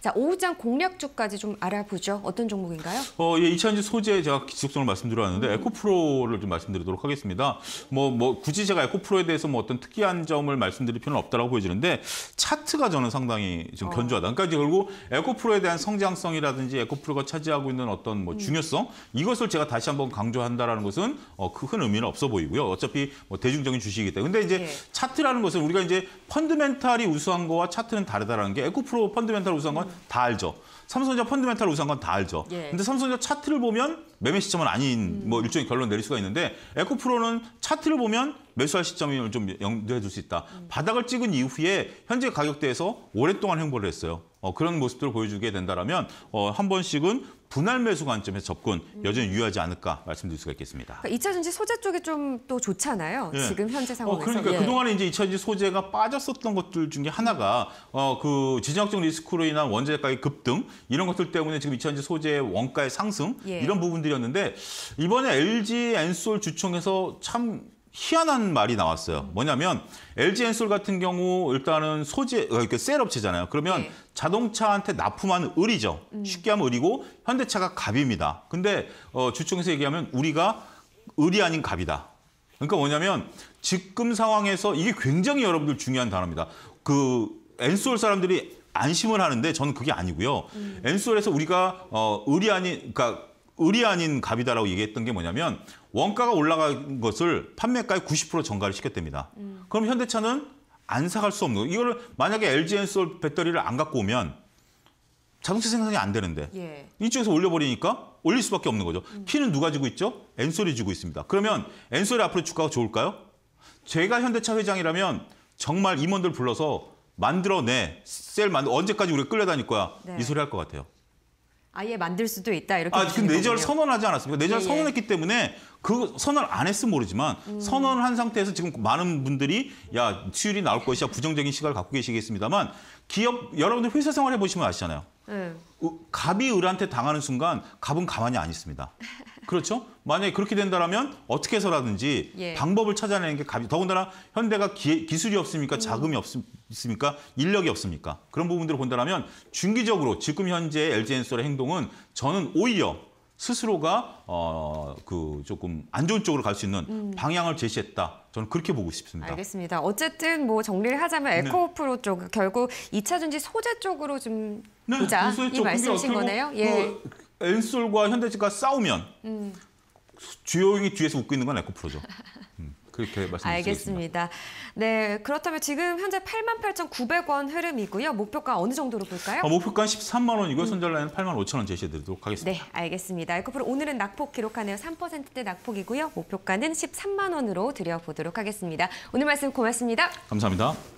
자, 오후장 공략주까지 좀 알아보죠. 어떤 종목인가요? 어, 예, 이차전지 소재 제가 지속성을 말씀드렸는데 에코프로를 좀 말씀드리도록 하겠습니다. 뭐, 뭐 굳이 제가 에코프로에 대해서 뭐 어떤 특이한 점을 말씀드릴 필요는 없다라고 보여지는데 차트가 저는 상당히 좀 어. 견조하다. 그러니까 결국 에코프로에 대한 성장성이라든지 에코프로가 차지하고 있는 어떤 뭐 음. 중요성 이것을 제가 다시 한번 강조한다라는 것은 어, 그 큰 의미는 없어 보이고요. 어차피 뭐 대중적인 주식이기 때문에. 근데 이제 예. 차트라는 것은 우리가 이제 펀드멘탈이 우수한 거와 차트는 다르다라는 게 에코프로 펀드멘탈 우수한 건다 알죠. 삼성전자 펀드멘탈 우선건 다 알죠. 예. 근데 삼성전자 차트를 보면 매매 시점은 아닌 뭐 음. 뭐 일종의 결론 내릴 수가 있는데 에코프로는 차트를 보면 매수할 시점을 좀연두해둘수 있다. 음. 바닥을 찍은 이후에 현재 가격대에서 오랫동안 행보를 했어요. 어, 그런 모습들을 보여주게 된다면 어, 한 번씩은 분할 매수 관점에서 접근 여전히 유효하지 않을까 말씀드릴 수가 있겠습니다. 그러니까 2차전지 소재 쪽이 좀 또 좋잖아요. 예. 지금 현재 어, 상황에서. 어, 그러니까 예. 그동안에 이제 2차전지 소재가 빠졌었던 것들 중에 하나가 어, 그 지정학적 리스크로 인한 원자재 가격 급등 이런 것들 때문에 지금 2차전지 소재 원가의 상승 예. 이런 부분들이었는데 이번에 LG 엔솔 주총에서 참 희한한 말이 나왔어요. 뭐냐면 LG 엔솔 같은 경우 일단은 소재 그러니까 셀 업체잖아요. 그러면 네. 자동차한테 납품하는 을이죠. 음. 쉽게 하면 을이고 현대차가 갑입니다. 근데 어, 주총에서 얘기하면 우리가 을이 아닌 갑이다. 그러니까 뭐냐면 지금 상황에서 이게 굉장히 여러분들 중요한 단어입니다. 그 엔솔 사람들이 안심을 하는데 저는 그게 아니고요. 음. 엔솔에서 우리가 어, 을이 아닌 그러니까 의리 아닌 갑이다라고 얘기했던 게 뭐냐면 원가가 올라간 것을 판매가의 90% 전가를 시켰답니다. 음. 그럼 현대차는 안 사갈 수 없는 거. 이거를 만약에 LG 엔솔 배터리를 안 갖고 오면 자동차 생산이 안 되는데 예. 이쪽에서 올려버리니까 올릴 수밖에 없는 거죠. 음. 키는 누가 지고 있죠? 엔솔이 지고 있습니다. 그러면 엔솔이 앞으로 주가가 좋을까요? 제가 현대차 회장이라면 정말 임원들 불러서 만들어내 셀 만들 언제까지 우리 끌려다닐 거야 네. 이 소리 할 것 같아요. 아예 만들 수도 있다 이렇게 아, 그 내절 네 선언하지 않았습니까? 내절 네 예, 예, 선언했기 때문에 그 선언을 안 했으면 모르지만 음. 선언을 한 상태에서 지금 많은 분들이 야 수율이 나올 것이야 부정적인 시각을 갖고 계시겠습니다만 기업 여러분들 회사 생활해 보시면 아시잖아요. 네. 갑이 을한테 당하는 순간 갑은 가만히 안 있습니다. 그렇죠? 만약에 그렇게 된다면 어떻게 해서라든지 예. 방법을 찾아내는 게 갑이 더군다나 현대가 기, 술이 없습니까 음. 자금이 없, 있습니까? 인력이 없습니까? 그런 부분들을 본다면 중기적으로 지금 현재 LG 엔솔의 행동은 저는 오히려 스스로가 어그 조금 안 좋은 쪽으로 갈 수 있는 음. 방향을 제시했다. 저는 그렇게 보고 싶습니다. 알겠습니다. 어쨌든 뭐 정리를 하자면 에코프로 네. 쪽 결국 이차 전지 소재 쪽으로 좀 네, 보자 이 그러니까 말씀이신 거네요. 예. 뭐, 예. 엔솔과 현대지가 싸우면 음. 주요이 뒤에서 웃고 있는 건 에코프로죠. 음, 그렇게 말씀드리겠습니다. 네, 그렇다면 지금 현재 88,900원 흐름이고요. 목표가 어느 정도로 볼까요? 아, 목표가 13만 원이고요. 손절라인 음. 8만 5천 원 제시해드리도록 하겠습니다. 네, 알겠습니다. 에코프로 오늘은 낙폭 기록하네요. 3%대 낙폭이고요. 목표가는 13만 원으로 드려보도록 하겠습니다. 오늘 말씀 고맙습니다. 감사합니다.